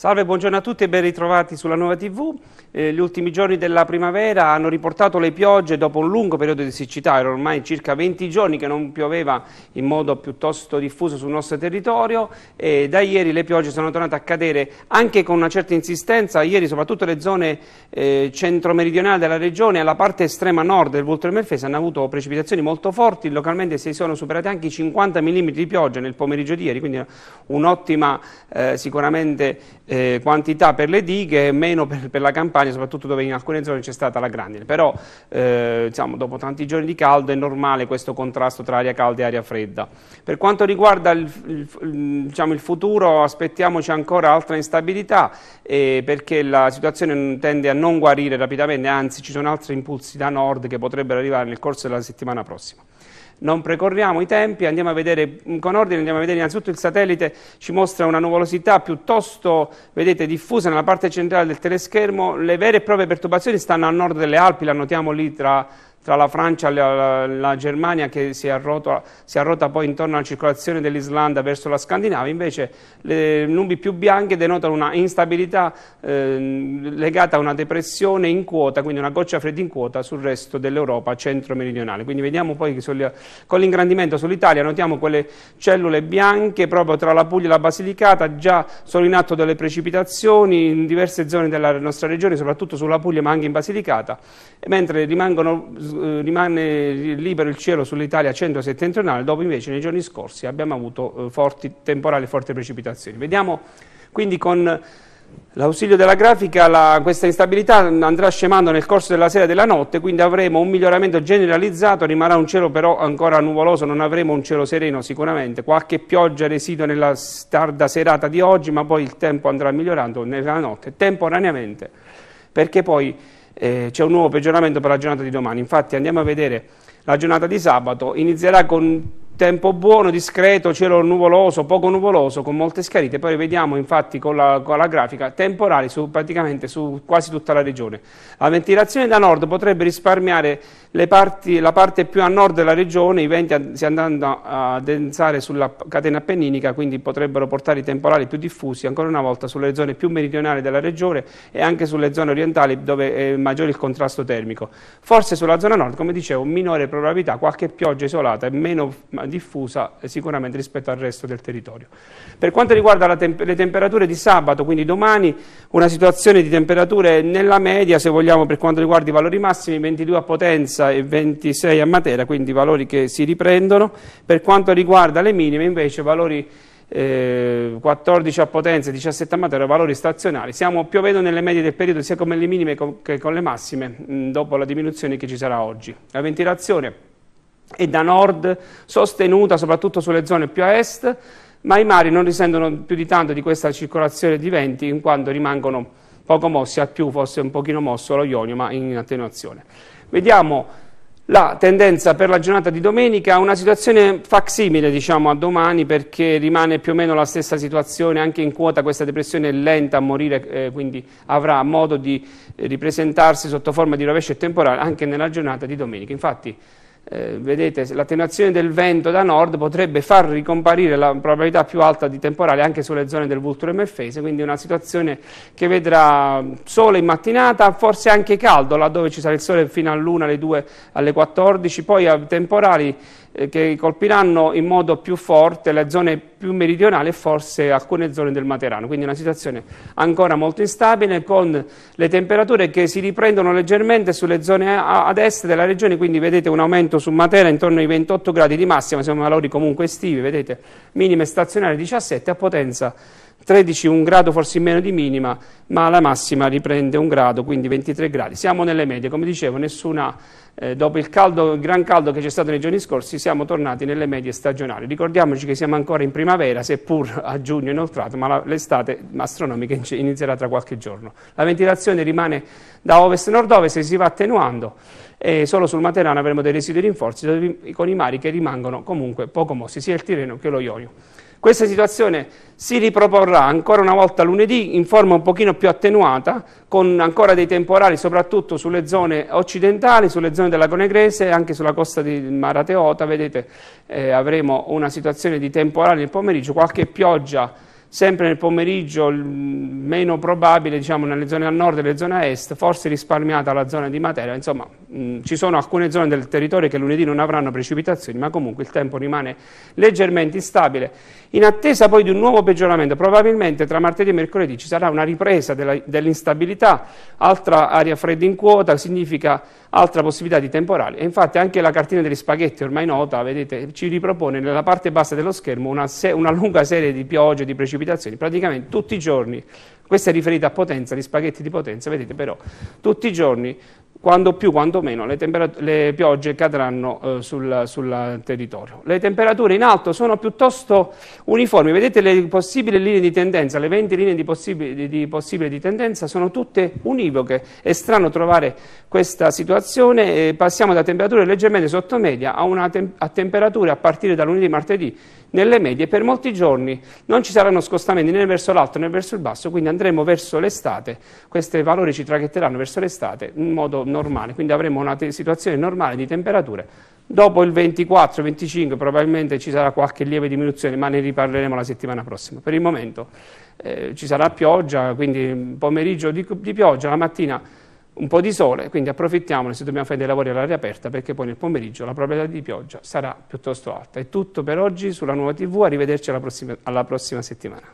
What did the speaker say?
Salve, buongiorno a tutti e ben ritrovati sulla nuova TV. Eh, gli ultimi giorni della primavera hanno riportato le piogge dopo un lungo periodo di siccità, erano ormai circa 20 giorni che non pioveva in modo piuttosto diffuso sul nostro territorio e da ieri le piogge sono tornate a cadere anche con una certa insistenza, ieri soprattutto le zone eh, centro-meridionali della regione e la parte estrema nord del Vulture Melfese hanno avuto precipitazioni molto forti, localmente si sono superate anche i 50 mm di pioggia nel pomeriggio di ieri, quindi un'ottima eh, sicuramente eh, quantità per le dighe, e meno per, per, la campagna, soprattutto dove in alcune zone c'è stata la grandine. Però eh, diciamo, dopo tanti giorni di caldo è normale questo contrasto tra aria calda e aria fredda. Per quanto riguarda il, il, diciamo, il futuro aspettiamoci ancora altra instabilità eh, perché la situazione tende a non guarire rapidamente, anzi ci sono altri impulsi da nord che potrebbero arrivare nel corso della settimana prossima non precorriamo i tempi, andiamo a vedere con ordine, andiamo a vedere innanzitutto il satellite, ci mostra una nuvolosità piuttosto, vedete, diffusa nella parte centrale del teleschermo, le vere e proprie perturbazioni stanno a nord delle Alpi, la notiamo lì tra tra la Francia e la, la Germania che si arrota, si arrota, poi intorno alla circolazione dell'Islanda verso la Scandinavia, invece le nubi più bianche denotano una instabilità eh, legata a una depressione in quota, quindi una goccia fredda in quota sul resto dell'Europa centro-meridionale. Quindi vediamo poi sul, con l'ingrandimento sull'Italia, notiamo quelle cellule bianche proprio tra la Puglia e la Basilicata, già sono in atto delle precipitazioni in diverse zone della nostra regione, soprattutto sulla Puglia ma anche in Basilicata, mentre rimangono eh, rimane libero il cielo sull'Italia centro-settentrionale, dopo invece nei giorni scorsi abbiamo avuto eh, forti temporali e forti precipitazioni. Vediamo quindi con l'ausilio della grafica la, questa instabilità andrà scemando nel corso della sera e della notte, quindi avremo un miglioramento generalizzato, rimarrà un cielo però ancora nuvoloso, non avremo un cielo sereno sicuramente, qualche pioggia residua nella tarda serata di oggi, ma poi il tempo andrà migliorando nella notte temporaneamente, perché poi eh, c'è un nuovo peggioramento per la giornata di domani. Infatti andiamo a vedere la giornata di sabato, inizierà con tempo buono, discreto, cielo nuvoloso, poco nuvoloso, con molte scarite, poi vediamo infatti con la, con la grafica temporali su, praticamente su quasi tutta la regione. La ventilazione da nord potrebbe risparmiare parti, la parte più a nord della regione, i venti si andando a densare sulla catena appenninica, quindi potrebbero portare i temporali più diffusi, ancora una volta sulle zone più meridionali della regione e anche sulle zone orientali dove è eh, maggiore il contrasto termico. Forse sulla zona nord, come dicevo, minore probabilità, qualche pioggia isolata e meno diffusa eh, sicuramente rispetto al resto del territorio. Per quanto riguarda temp- le temperature di sabato, quindi domani, una situazione di temperature nella media, se vogliamo, per quanto riguarda i valori massimi, 22 a Potenza e 26 a Matera, quindi valori che si riprendono. Per quanto riguarda le minime, invece, valori... 14 eh, a Potenza, e 17 a materia, valori stazionali. Siamo più o meno nelle medie del periodo, sia con le minime che con le massime, mm, dopo la diminuzione che ci sarà oggi. La ventilazione e da nord, sostenuta soprattutto sulle zone più a est, ma i mari non risentono più di tanto di questa circolazione di venti in quanto rimangono poco mossi, al più forse un pochino mosso lo ionio, ma in attenuazione. Vediamo la tendenza per la giornata di domenica una situazione facsimile diciamo, a domani perché rimane più o meno la stessa situazione, anche in quota questa depressione è lenta a morire, eh, quindi avrà modo di eh, ripresentarsi sotto forma di rovescio temporale anche nella giornata di domenica. Infatti eh, vedete, l'attenuazione del vento da nord potrebbe far ricomparire la probabilità più alta di temporale anche sulle zone del vulture Mefese, quindi una situazione che vedrà sole in mattinata, forse anche caldo, laddove ci sarà il sole fino all'una, alle 2, alle 14, poi a temporali eh, che colpiranno in modo più forte le zone più meridionali e forse alcune zone del Materano. Quindi una situazione ancora molto instabile con le temperature che si riprendono leggermente sulle zone ad est della regione, quindi vedete un aumento su Matera intorno ai 28 gradi di massima, siamo valori comunque estivi, vedete, minime stazionari 17 a potenza 13 un grado forse in meno di minima, ma la massima riprende un grado, quindi 23 gradi. Siamo nelle medie, come dicevo, nessuna, eh, dopo il, caldo, il gran caldo che c'è stato nei giorni scorsi siamo tornati nelle medie stagionali. Ricordiamoci che siamo ancora in primavera, seppur a giugno inoltrato, ma l'estate astronomica inizierà tra qualche giorno. La ventilazione rimane da ovest-nord-ovest e si va attenuando e solo sul Materano avremo dei residui rinforzi con i mari che rimangono comunque poco mossi, sia il Tirreno che lo Ionio. Questa situazione si riproporrà ancora una volta lunedì in forma un pochino più attenuata, con ancora dei temporali soprattutto sulle zone occidentali, sulle zone della Conegrese e anche sulla costa di Marateota. Vedete, eh, avremo una situazione di temporali nel pomeriggio, qualche pioggia sempre nel pomeriggio meno probabile diciamo, nelle zone al nord e nelle zone a est, forse risparmiata la zona di Matera, insomma Mm, ci sono alcune zone del territorio che lunedì non avranno precipitazioni, ma comunque il tempo rimane leggermente instabile. In attesa poi di un nuovo peggioramento, probabilmente tra martedì e mercoledì ci sarà una ripresa della, dell'instabilità, altra aria fredda in quota, significa altra possibilità di temporali. E infatti anche la cartina degli spaghetti ormai nota, vedete, ci ripropone nella parte bassa dello schermo una, se- una lunga serie di piogge, di precipitazioni, praticamente tutti i giorni questo è riferito a potenza, gli spaghetti di potenza, vedete però, tutti i giorni, quando più, quando meno, le, le piogge cadranno eh, sul, sul, territorio. Le temperature in alto sono piuttosto uniformi, vedete le possibili linee di tendenza, le 20 linee di possibili di, possibile di tendenza sono tutte univoche, è strano trovare questa situazione, eh, passiamo da temperature leggermente sotto media a, tem a temperature a partire da lunedì e martedì nelle medie, per molti giorni non ci saranno scostamenti né verso l'alto né verso il basso, quindi andremo verso l'estate, questi valori ci traghetteranno verso l'estate in modo normale, quindi avremo una situazione normale di temperature. Dopo il 24-25 probabilmente ci sarà qualche lieve diminuzione, ma ne riparleremo la settimana prossima. Per il momento eh, ci sarà pioggia, quindi pomeriggio di, di pioggia, la mattina un po' di sole, quindi approfittiamone se dobbiamo fare dei lavori all'aria aperta perché poi nel pomeriggio la probabilità di pioggia sarà piuttosto alta. È tutto per oggi sulla nuova TV, arrivederci alla prossima, alla prossima settimana.